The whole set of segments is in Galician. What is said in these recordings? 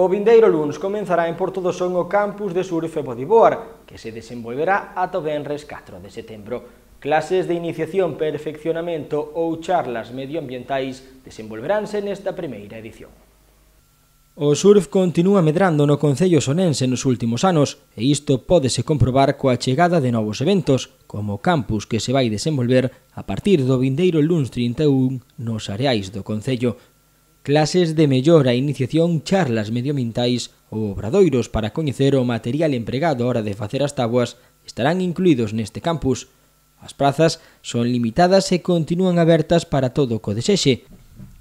O vindeiro lunes comenzará en Porto do Son o campus de surf e bodyboard, que se desenvolverá ata o venres 4 de setembro. Clases de iniciación, perfeccionamento ou charlas medioambientais desenvolveranse nesta primeira edición. O surf continúa medrando no Concello Sonense nos últimos anos e isto pódese comprobar coa chegada de novos eventos, como o campus que se vai desenvolver a partir do vindeiro lunes 31 nos areais do Concello clases de mellora, iniciación, charlas medioambientais ou obradoiros para coñecer o material empregado a hora de facer as tabuas estarán incluídos neste campus. As prazas son limitadas e continúan abertas para todo o que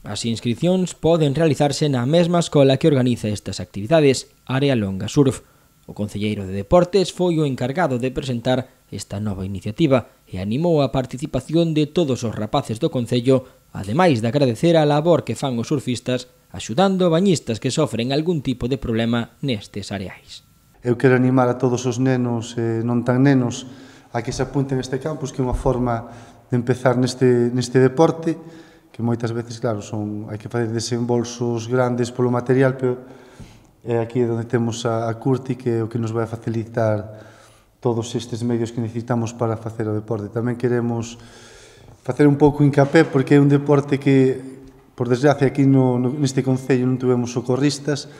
As inscripcións poden realizarse na mesma escola que organiza estas actividades, Área Longa Surf. O Concelleiro de Deportes foi o encargado de presentar esta nova iniciativa e animou a participación de todos os rapaces do Concello, ademais de agradecer a labor que fan os surfistas axudando bañistas que sofren algún tipo de problema nestes areais. Eu quero animar a todos os nenos e eh, non tan nenos a que se apunten este campus, que é unha forma de empezar neste, neste deporte, que moitas veces, claro, son, hai que facer desembolsos grandes polo material, pero é aquí onde temos a, a Curti, que é o que nos vai facilitar todos estes medios que necesitamos para facer o deporte. Tamén queremos facer un pouco hincapé porque é un deporte que, por desgracia, aquí no, no, neste Concello non tuvemos socorristas,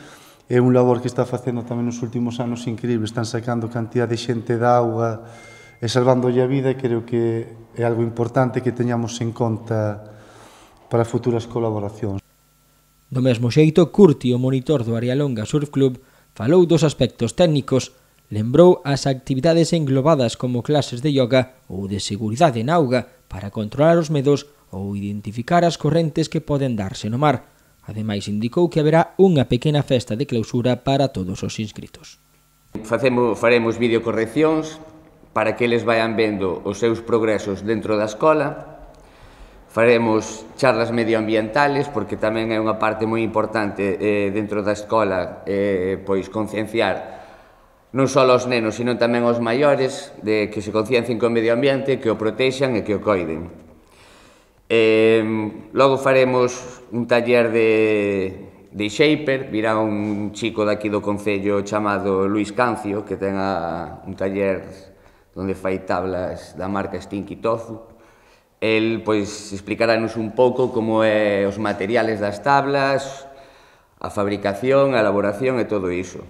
é un labor que está facendo tamén nos últimos anos increíble, están sacando cantidad de xente da auga e salvándolle a vida, e creo que é algo importante que teñamos en conta para futuras colaboracións. Do mesmo xeito, Curti, o monitor do Arialonga Surf Club, falou dos aspectos técnicos lembrou as actividades englobadas como clases de yoga ou de seguridade na auga para controlar os medos ou identificar as correntes que poden darse no mar. Ademais, indicou que haberá unha pequena festa de clausura para todos os inscritos. Facemos, faremos videocorreccións para que eles vayan vendo os seus progresos dentro da escola. Faremos charlas medioambientales, porque tamén é unha parte moi importante eh, dentro da escola eh, pois concienciar non só aos nenos, sino tamén aos maiores, de que se conciencien co medio ambiente, que o protexan e que o coiden. Eh, logo faremos un taller de, de shaper, virá un chico daqui do Concello chamado Luis Cancio, que ten a, un taller onde fai tablas da marca Stinky Tofu. El pois, explicarános un pouco como é os materiales das tablas, a fabricación, a elaboración e todo iso.